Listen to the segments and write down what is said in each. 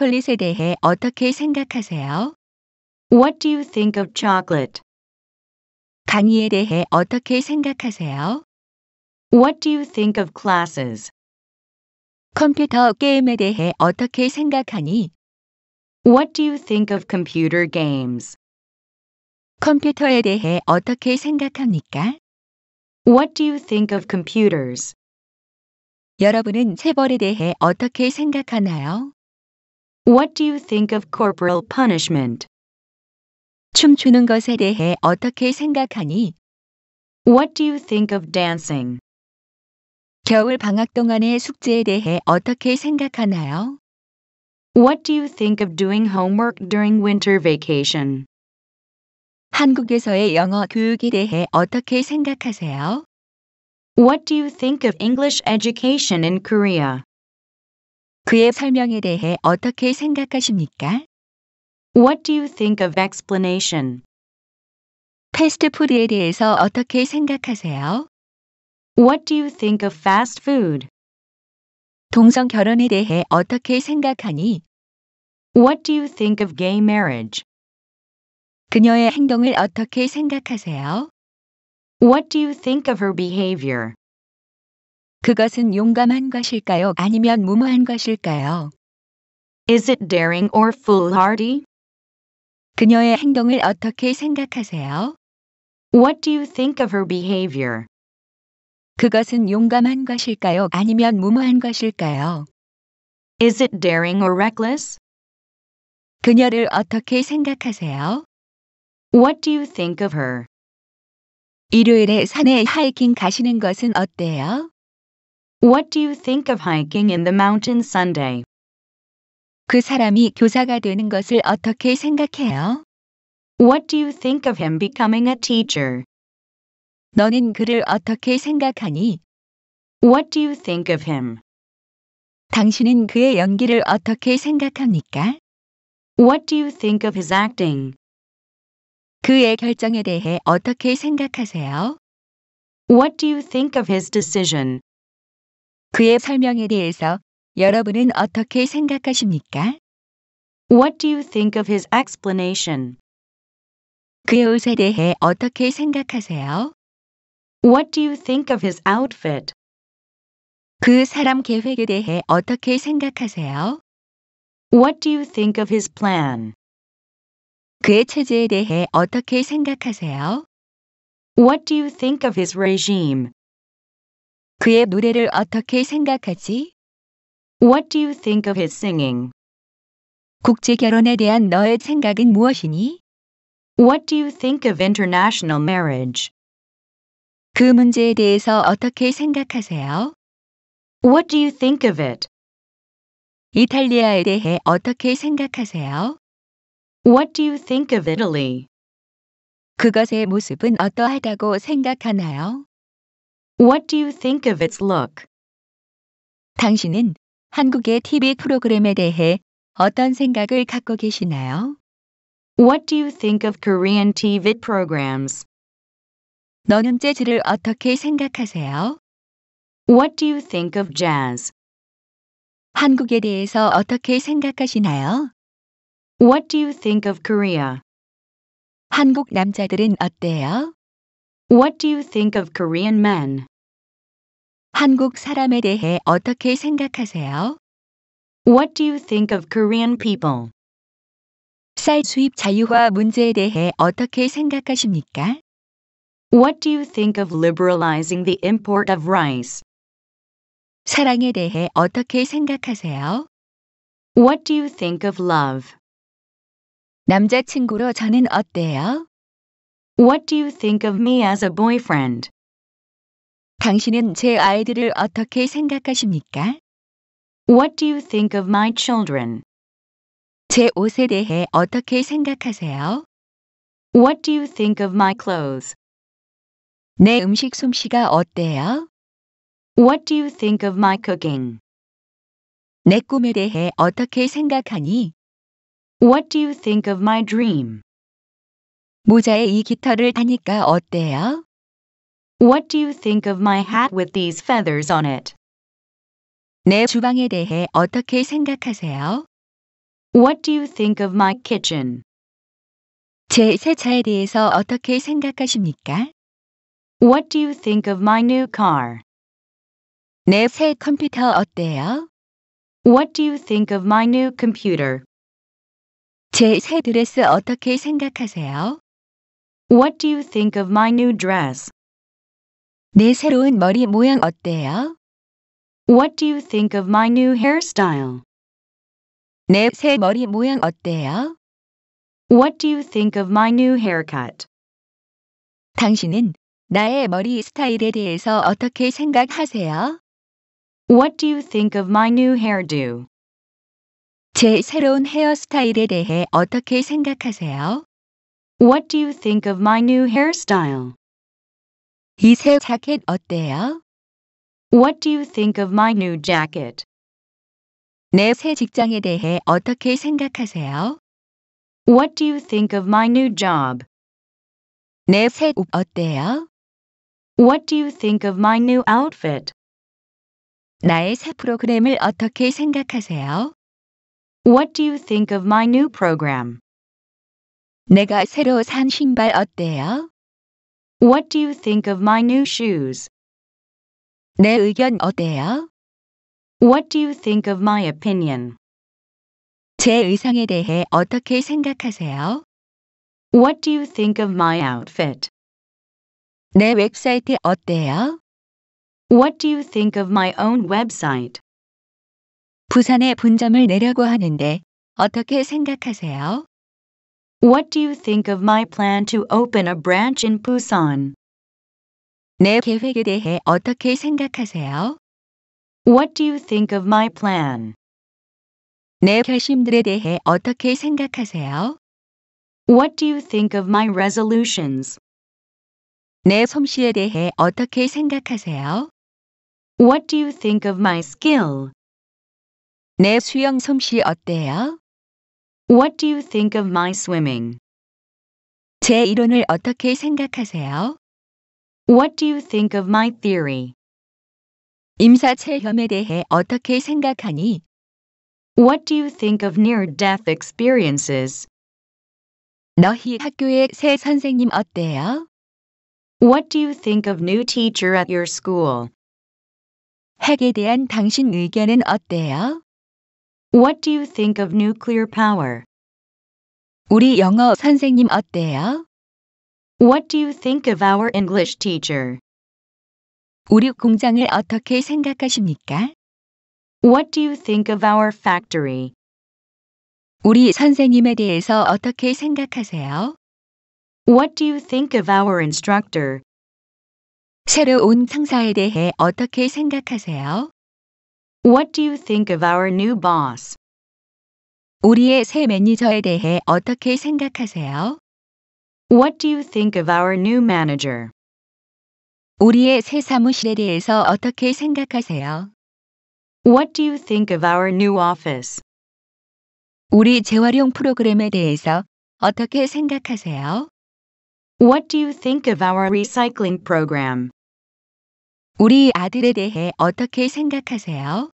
초콜릿에 대해 어떻게 생각하세요? What do you think of chocolate? 강의에 대해 어떻게 생각하세요? What do you think of classes? 컴퓨터 게임에 대해 어떻게 생각하니? What do you think of computer games? 컴퓨터에 대해 어떻게 생각합니까? What do you think of computers? 여러분은 체벌에 대해 어떻게 생각하나요? What do you think of corporal punishment? 춤추는 것에 대해 어떻게 생각하니? What do you think of dancing? 겨울 방학 동안의 숙제에 대해 어떻게 생각하나요? What do you think of doing homework during winter vacation? 한국에서의 영어 교육에 대해 어떻게 생각하세요? What do you think of English education in Korea? 그의 설명에 대해 어떻게 생각하십니까? What do you think of explanation? 패스트푸드에 대해서 어떻게 생각하세요? What do you think of fast food? 동성 결혼에 대해 어떻게 생각하니? What do you think of gay marriage? 그녀의 행동을 어떻게 생각하세요? What do you think of her behavior? 그것은 용감한 것일까요? 아니면 무모한 것일까요? Is it daring or foolhardy? 그녀의 행동을 어떻게 생각하세요? What do you think of her behavior? 그것은 용감한 것일까요? 아니면 무모한 것일까요? Is it daring or reckless? 그녀를 어떻게 생각하세요? What do you think of her? 일요일에 산에 하이킹 가시는 것은 어때요? What do you think of hiking in the mountains Sunday? 그 사람이 교사가 되는 것을 어떻게 생각해요? What do you think of him becoming a teacher? 너는 그를 어떻게 생각하니? What do you think of him? 당신은 그의 연기를 어떻게 생각합니까? What do you think of his acting? 그의 결정에 대해 어떻게 생각하세요? What do you think of his decision? 그의 설명에 대해서 여러분은 어떻게 생각하십니까? What do you think of his explanation? 그의 옷에 대해 어떻게 생각하세요? What do you think of his outfit? 그 사람 계획에 대해 어떻게 생각하세요? What do you think of his plan? 그의 체제에 대해 어떻게 생각하세요? What do you think of his regime? 그의 노래를 어떻게 생각하지? What do you think of his singing? 국제 결혼에 대한 너의 생각은 무엇이니? What do you think of international marriage? 그 문제에 대해서 어떻게 생각하세요? What do you think of it? 이탈리아에 대해 어떻게 생각하세요? What do you think of Italy? 그것의 모습은 어떠하다고 생각하나요? What do you think of its look? 당신은 한국의 TV 프로그램에 대해 어떤 생각을 갖고 계시나요? What do you think of Korean TV programs? 너는 재즈를 어떻게 생각하세요? What do you think of jazz? 한국에 대해서 어떻게 생각하시나요? What do you think of Korea? 한국 남자들은 어때요? What do you think of Korean men? 한국 사람에 대해 어떻게 생각하세요? What do you think of Korean people? 쌀 수입 자유화 문제에 대해 어떻게 생각하십니까? What do you think of liberalizing the import of rice? 사랑에 대해 어떻게 생각하세요? What do you think of love? 남자친구로 저는 어때요? What do you think of me as a boyfriend? 당신은 제 아이들을 어떻게 생각하십니까? What do you think of my children? 제 옷에 대해 어떻게 생각하세요? What do you think of my clothes? 내 음식 솜씨가 어때요? What do you think of my cooking? 내 꿈에 대해 어떻게 생각하니? What do you think of my dream? 모자에 이 깃털을 하니까 어때요? What do you think of my hat with these feathers on it? 내 주방에 대해 어떻게 생각하세요? What do you think of my kitchen? 제 세차에 대해서 어떻게 생각하십니까? What do you think of my new car? 내 새 컴퓨터 어때요? What do you think of my new computer? 제 새 드레스 어떻게 생각하세요? What do you think of my new dress? 내 새로운 머리 모양 어때요? What do you think of my new hairstyle? 내 새 머리 모양 어때요? What do you think of my new haircut? 당신은 나의 머리 스타일에 대해서 어떻게 생각하세요? What do you think of my new hairdo? 제 새로운 헤어스타일에 대해 어떻게 생각하세요? What do you think of my new hairstyle? 이새 자켓 어때요? What do you think of my new jacket? 내 새 직장에 대해 어떻게 생각하세요? What do you think of my new job? 내 새 옷 어때요? What do you think of my new outfit? 나의 새 프로그램을 어떻게 생각하세요? What do you think of my new program? 내가 새로 산 신발 어때요? What do you think of my new shoes? 내 의견 어때요? What do you think of my opinion? 제 의상에 대해 어떻게 생각하세요? What do you think of my outfit? 내 웹사이트 어때요? What do you think of my own website? 부산에 분점을 내려고 하는데 어떻게 생각하세요? What do you think of my plan to open a branch in Busan? 내 계획에 대해 어떻게 생각하세요? What do you think of my plan? 내 결심들에 대해 어떻게 생각하세요? What do you think of my resolutions? 내 솜씨에 대해 어떻게 생각하세요? What do you think of my skill? 내 수영 솜씨 어때요? What do you think of my swimming? 제 이론을 어떻게 생각하세요? What do you think of my theory? 임사체험에 대해 어떻게 생각하니? What do you think of near-death experiences? 너희 학교의 새 선생님 어때요? What do you think of new teacher at your school? 핵에 대한 당신 의견은 어때요? What do you think of nuclear power? 우리 영어 선생님 어때요? What do you think of our English teacher? 우리 공장을 어떻게 생각하십니까? What do you think of our factory? 우리 선생님에 대해서 어떻게 생각하세요? What do you think of our instructor? 새로 온 상사에 대해 어떻게 생각하세요? What do you think of our new boss? 우리의 새 매니저에 대해 어떻게 생각하세요? What do you think of our new manager? 우리의 새 사무실에 대해서 어떻게 생각하세요? What do you think of our new office? 우리 재활용 프로그램에 대해서 어떻게 생각하세요? What do you think of our recycling program? 우리 아들에 대해 어떻게 생각하세요?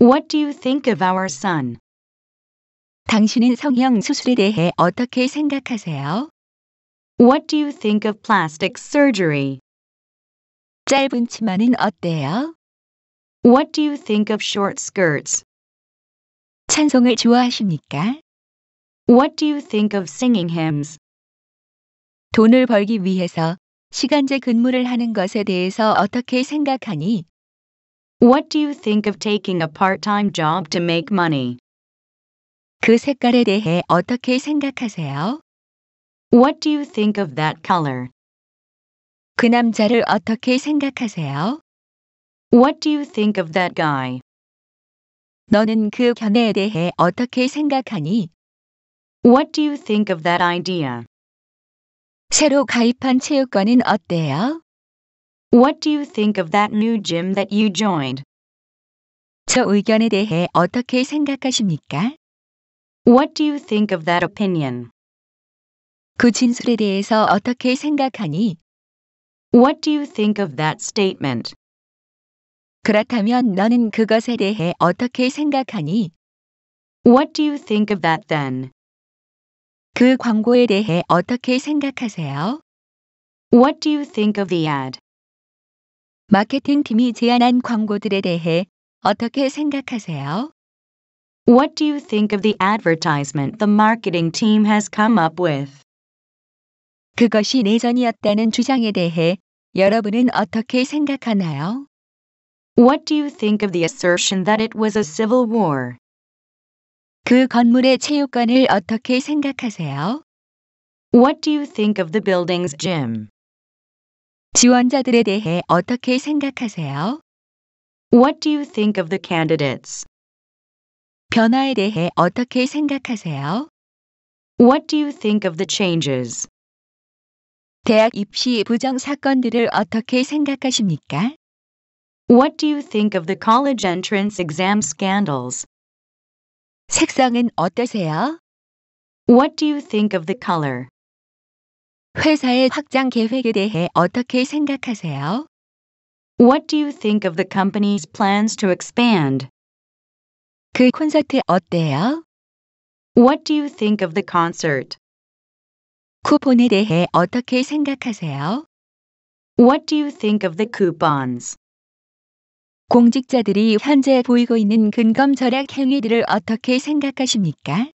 What do you think of our son? 당신은 성형 수술에 대해 어떻게 생각하세요? What do you think of plastic surgery? 짧은 치마는 어때요? What do you think of short skirts? 찬송을 좋아하십니까? What do you think of singing hymns? 돈을 벌기 위해서 시간제 근무를 하는 것에 대해서 어떻게 생각하니? What do you think of taking a part-time job to make money? 그 색깔에 대해 어떻게 생각하세요? What do you think of that color? 그 남자를 어떻게 생각하세요? What do you think of that guy? 너는 그 견해에 대해 어떻게 생각하니? What do you think of that idea? 새로 가입한 체육관은 어때요? What do you think of that new gym that you joined? 저 의견에 대해 어떻게 생각하십니까? What do you think of that opinion? 그 진술에 대해서 어떻게 생각하니? What do you think of that statement? 그렇다면 너는 그것에 대해 어떻게 생각하니? What do you think of that then? 그 광고에 대해 어떻게 생각하세요? What do you think of the ad? 마케팅 팀이 제안한 광고들에 대해 어떻게 생각하세요? What do you think of the advertisement the marketing team has come up with? 그것이 내전이었다는 주장에 대해 여러분은 어떻게 생각하나요? What do you think of the assertion that it was a civil war? 그 건물의 체육관을 어떻게 생각하세요? What do you think of the building's gym? 지원자들에 대해 어떻게 생각하세요? What do you think of the candidates? 변화에 대해 어떻게 생각하세요? What do you think of the changes? 대학 입시 부정 사건들을 어떻게 생각하십니까? What do you think of the college entrance exam scandals? 색상은 어떠세요? What do you think of the color? 회사의 확장 계획에 대해 어떻게 생각하세요? What do you think of the company's plans to expand? 그 콘서트 어때요? What do you think of the concert? 쿠폰에 대해 어떻게 생각하세요? What do you think of the coupons? 공직자들이 현재 보이고 있는 근검 절약 행위들을 어떻게 생각하십니까?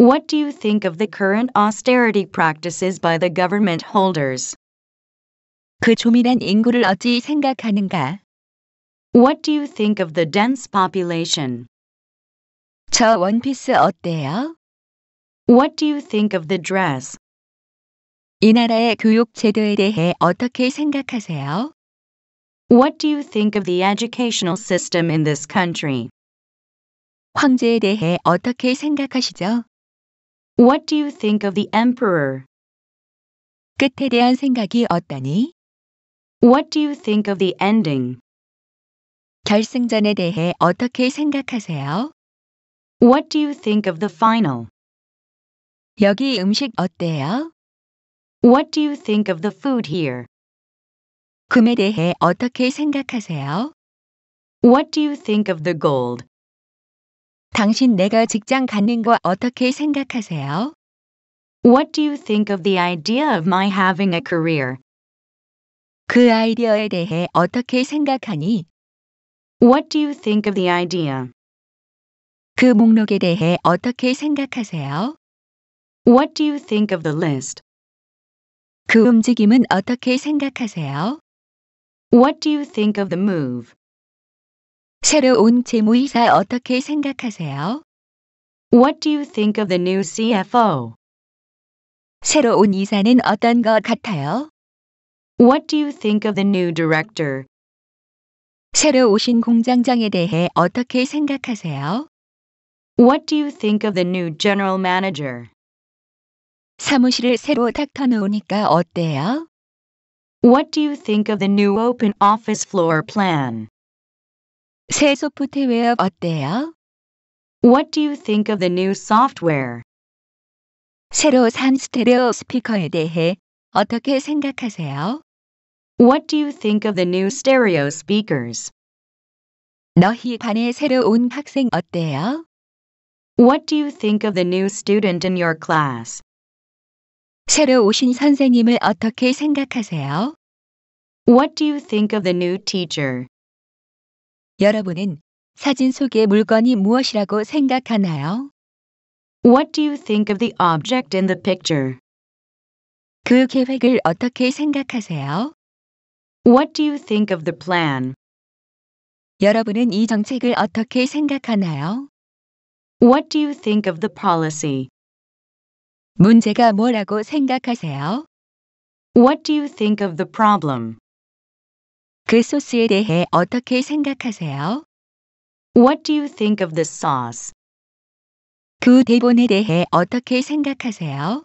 What do you think of the current austerity practices by the government holders? 그 조밀한 인구를 어찌 생각하는가? What do you think of the dense population? 저 원피스 어때요? What do you think of the dress? 이 나라의 교육 제도에 대해 어떻게 생각하세요? What do you think of the educational system in this country? 황제에 대해 어떻게 생각하시죠? What do you think of the emperor? 끝에 대한 생각이 어떠니? What do you think of the ending? 결승전에 대해 어떻게 생각하세요? What do you think of the final? 여기 음식 어때요? What do you think of the food here? 금에 대해 어떻게 생각하세요? What do you think of the gold? 당신 내가 직장 갖는 거 어떻게 생각하세요? What do you think of the idea of my having a career? 그 아이디어에 대해 어떻게 생각하니? What do you think of the idea? 그 목록에 대해 어떻게 생각하세요? What do you think of the list? 그 움직임은 어떻게 생각하세요? What do you think of the move? 새로운 재무이사 어떻게 생각하세요? What do you think of the new CFO? 새로운 이사는 어떤 것 같아요? What do you think of the new director? 새로 오신 공장장에 대해 어떻게 생각하세요? What do you think of the new general manager? 사무실을 새로 닦아 놓으니까 어때요? What do you think of the new open office floor plan? 새 소프트웨어 어때요? What do you think of the new software? 새로 산 스테레오 스피커에 대해 어떻게 생각하세요? What do you think of the new stereo speakers? 너희 반에 새로 온 학생 어때요? What do you think of the new student in your class? 새로 오신 선생님을 어떻게 생각하세요? What do you think of the new teacher? 여러분은 사진 속의 물건이 무엇이라고 생각하나요? What do you think of the object in the picture? 그 계획을 어떻게 생각하세요? What do you think of the plan? 여러분은 이 정책을 어떻게 생각하나요? What do you think of the policy? 문제가 뭐라고 생각하세요? What do you think of the problem? 그 소스에 대해 어떻게 생각하세요? What do you think of the sauce? 그 대본에 대해 어떻게 생각하세요?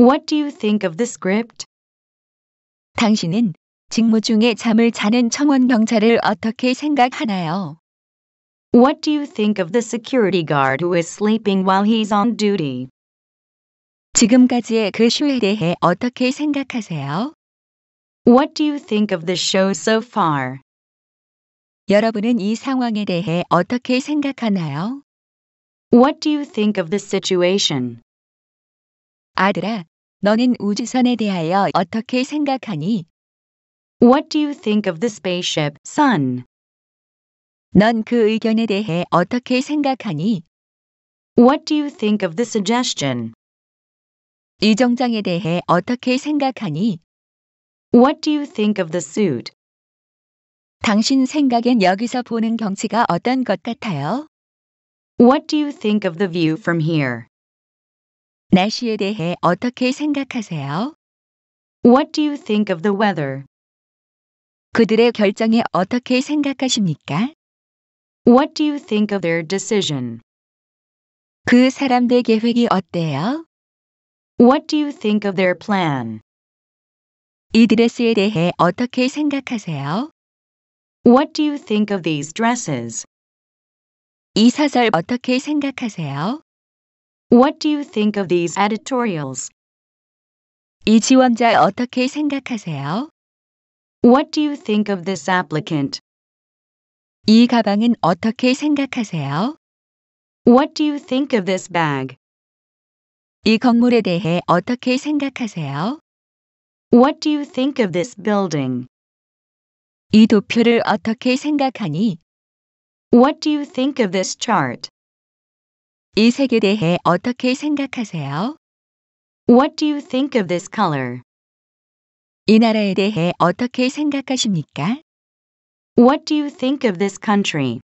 What do you think of the script? 당신은 직무 중에 잠을 자는 청원 경찰을 어떻게 생각하나요? What do you think of the security guard who is sleeping while he's on duty? 지금까지의 그 쇼에 대해 어떻게 생각하세요? What do you think of the show so far? 여러분은 이 상황에 대해 어떻게 생각하나요? What do you think of the situation? 아들아, 너는 우주선에 대하여 어떻게 생각하니? What do you think of the spaceship, son? 넌 그 의견에 대해 어떻게 생각하니? What do you think of the suggestion? 이 정장에 대해 어떻게 생각하니? What do you think of the suit? 당신 생각엔 여기서 보는 경치가 어떤 것 같아요? What do you think of the view from here? 날씨에 대해 어떻게 생각하세요? What do you think of the weather? 그들의 결정에 어떻게 생각하십니까? What do you think of their decision? 그 사람들 계획이 어때요? What do you think of their plan? 이 드레스에 대해 어떻게 생각하세요? What do you think of these dresses? 이 사설 어떻게 생각하세요? What do you think of these editorials? 이 지원자 어떻게 생각하세요? What do you think of this applicant? 이 가방은 어떻게 생각하세요? What do you think of this bag? 이 건물에 대해 어떻게 생각하세요? What do you think of this building? 이 도표를 어떻게 생각하니? What do you think of this chart? 이 색에 대해 어떻게 생각하세요? What do you think of this color? 이 나라에 대해 어떻게 생각하십니까? What do you think of this country?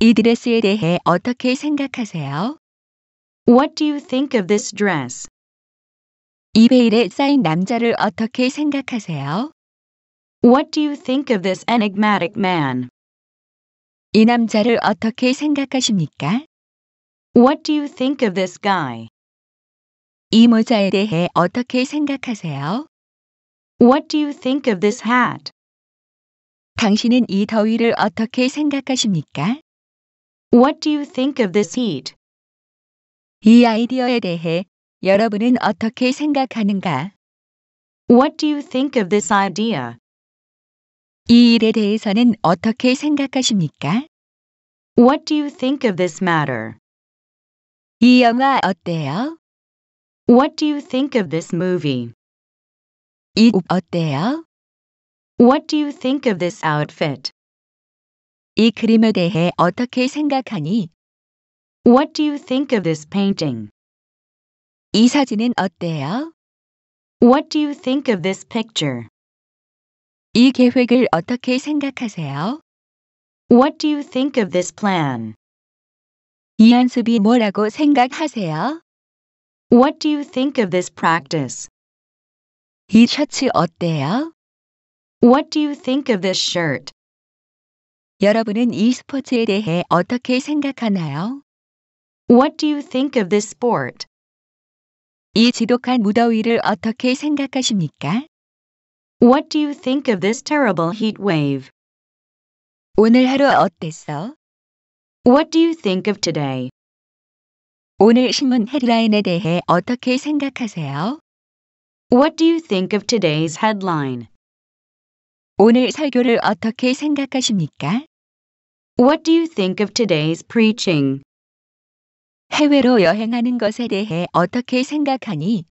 이 드레스에 대해 어떻게 생각하세요? What do you think of this dress? 이 베일에 쌓인 남자를 어떻게 생각하세요? What do you think of this enigmatic man? 이 남자를 어떻게 생각하십니까? What do you think of this guy? 이 모자에 대해 어떻게 생각하세요? What do you think of this hat? 당신은 이 더위를 어떻게 생각하십니까? What do you think of this heat? 이 아이디어에 대해 여러분은 어떻게 생각하는가? What do you think of this idea? 이 일에 대해서는 어떻게 생각하십니까? What do you think of this matter? 이 영화 어때요? What do you think of this movie? 이 옷 어때요? What do you think of this outfit? 이 그림에 대해 어떻게 생각하니? What do you think of this painting? 이 사진은 어때요? What do you think of this picture? 이 계획을 어떻게 생각하세요? What do you think of this plan? 이 연습이 뭐라고 생각하세요? What do you think of this practice? 이 셔츠 어때요? What do you think of this shirt? 여러분은 이 스포츠에 대해 어떻게 생각하나요? What do you think of this sport? 이 지독한 무더위를 어떻게 생각하십니까? What do you think of this terrible heat wave? 오늘 하루 어땠어? What do you think of today? 오늘 신문 헤드라인에 대해 어떻게 생각하세요? What do you think of today's headline? 오늘 설교를 어떻게 생각하십니까? What do you think of today's preaching? 해외로 여행하는 것에 대해 어떻게 생각하니?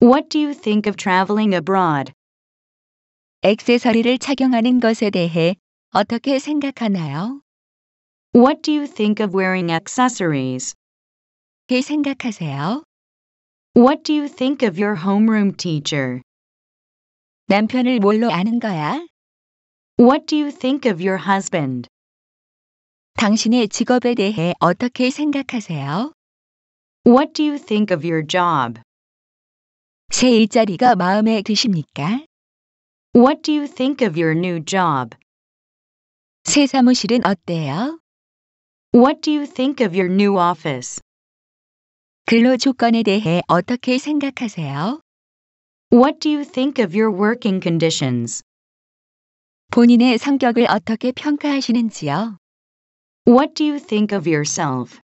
What do you think of traveling abroad? 액세서리를 착용하는 것에 대해 어떻게 생각하나요? What do you think of wearing accessories? 어떻게 생각하세요? What do you think of your homeroom teacher? 남편을 뭘로 아는 거야? What do you think of your husband? 당신의 직업에 대해 어떻게 생각하세요? What do you think of your job? 새 일자리가 마음에 드십니까? What do you think of your new job? 새 사무실은 어때요? What do you think of your new office? 근로 조건에 대해 어떻게 생각하세요? What do you think of your working conditions? 본인의 성격을 어떻게 평가하시는지요? What do you think of yourself?